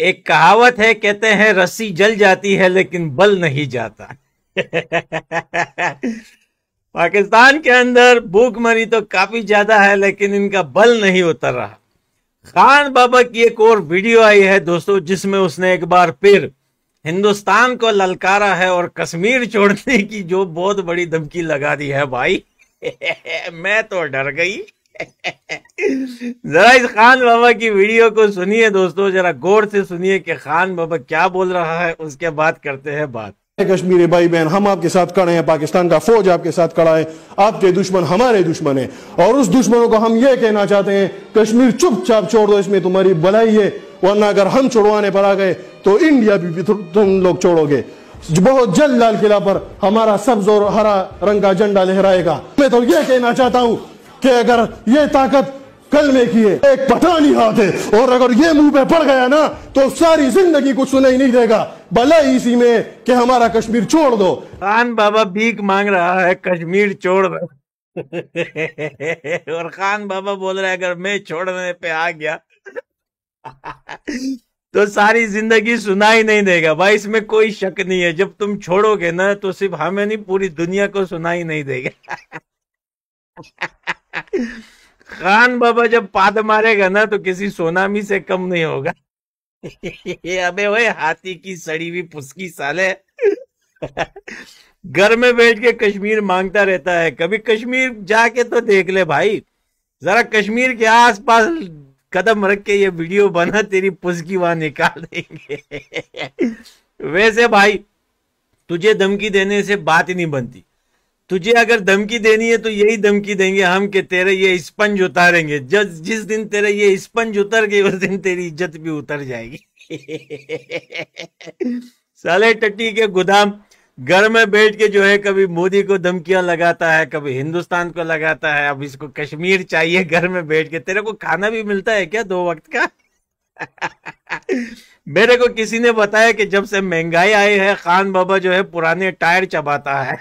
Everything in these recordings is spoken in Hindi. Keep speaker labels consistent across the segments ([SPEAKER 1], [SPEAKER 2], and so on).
[SPEAKER 1] एक कहावत है कहते हैं रस्सी जल जाती है लेकिन बल नहीं जाता पाकिस्तान के अंदर भूखमरी तो काफी ज्यादा है लेकिन इनका बल नहीं उतर रहा खान बाबा की एक और वीडियो आई है दोस्तों जिसमें उसने एक बार फिर हिंदुस्तान को ललकारा है और कश्मीर छोड़ने की जो बहुत बड़ी धमकी लगा दी है भाई मैं तो डर गई जरा इस खान बाबा की वीडियो को सुनिए दोस्तों जरा गौर से सुनिए कि खान बाबा क्या बोल रहा है उसके बाद करते हैं बात
[SPEAKER 2] कश्मीरी भाई बहन हम आपके साथ खड़े हैं पाकिस्तान का फौज आपके साथ खड़ा है आपके दुश्मन हमारे दुश्मन है और उस दुश्मनों को हम ये कहना चाहते हैं कश्मीर चुपचाप छोड़ दो इसमें तुम्हारी भलाई है वरना अगर हम छोड़वाने पर आ गए तो इंडिया भी तुम लोग छोड़ोगे बहुत जल्द लाल किला पर हमारा सब्ज और हरा रंग का झंडा लहराएगा मैं तो ये कहना चाहता हूँ कि अगर ये ताकत कल में की है एक पठानी हाथ है और अगर ये मुंह पे पड़ गया ना तो सारी जिंदगी कुछ सुनाई नहीं देगा भले इसी में कि हमारा कश्मीर छोड़ दो
[SPEAKER 1] खान बाबा भीख मांग रहा है कश्मीर छोड़ दो और खान बाबा बोल रहा है अगर मैं छोड़ने पे आ गया तो सारी जिंदगी सुनाई नहीं देगा भाई इसमें कोई शक नहीं है जब तुम छोड़ोगे ना तो सिर्फ हमें नहीं पूरी दुनिया को सुनाई नहीं देगा खान बाबा जब पाद मारेगा ना तो किसी सोनामी से कम नहीं होगा अबे ओए हाथी की सड़ी हुई पुस्की साले घर में बैठ के कश्मीर मांगता रहता है कभी कश्मीर जाके तो देख ले भाई जरा कश्मीर के आसपास कदम रख के ये वीडियो बना तेरी पुस्की वहां निकाल देंगे वैसे भाई तुझे धमकी देने से बात ही नहीं बनती तुझे अगर धमकी देनी है तो यही धमकी देंगे हम के तेरे ये स्पंज उतारेंगे जब जिस दिन तेरे ये स्पंज उतर गई उस दिन तेरी इज्जत भी उतर जाएगी साले टट्टी के गोदाम घर में बैठ के जो है कभी मोदी को धमकियां लगाता है कभी हिंदुस्तान को लगाता है अब इसको कश्मीर चाहिए घर में बैठ के तेरे को खाना भी मिलता है क्या दो वक्त का मेरे को किसी ने बताया कि जब से महंगाई आई है खान बाबा जो है पुराने टायर चबाता है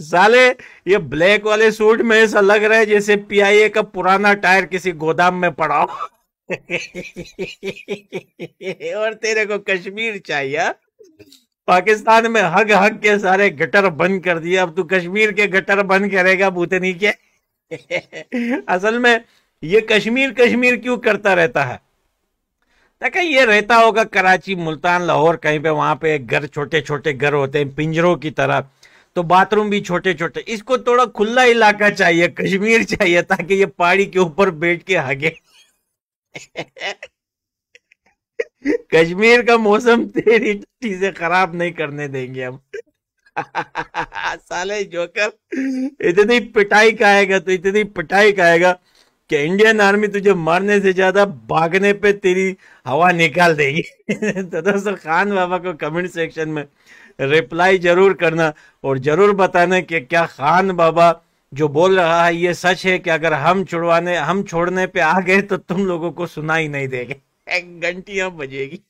[SPEAKER 1] साले ये ब्लैक वाले सूट में ऐसा लग रहा है जैसे पीआईए का पुराना टायर किसी गोदाम में पड़ा हो और तेरे को कश्मीर चाहिए हाँ? पाकिस्तान में हग हग के सारे गटर बंद कर दिया अब तू कश्मीर के गटर बंद करेगा भूतनी के असल में ये कश्मीर कश्मीर क्यों करता रहता है देखा ये रहता होगा कराची मुल्तान लाहौर कहीं पे वहां पे घर छोटे छोटे घर होते हैं पिंजरों की तरह तो बाथरूम भी छोटे छोटे इसको थोड़ा खुला इलाका चाहिए कश्मीर चाहिए ताकि ये पहाड़ी के ऊपर बैठ के हगे कश्मीर का मौसम तेरी चीजें खराब नहीं करने देंगे हम साले जोकर इतनी पिटाई का आएगा तो इतनी पिटाई का आएगा कि इंडियन आर्मी तुझे मरने से ज्यादा भागने पे तेरी हवा निकाल देगी तो दोस्तों खान बाबा को कमेंट सेक्शन में रिप्लाई जरूर करना और जरूर बताना कि क्या खान बाबा जो बोल रहा है ये सच है कि अगर हम छुड़वाने हम छोड़ने पे आ गए तो तुम लोगों को सुनाई नहीं देगा घंटिया बजेगी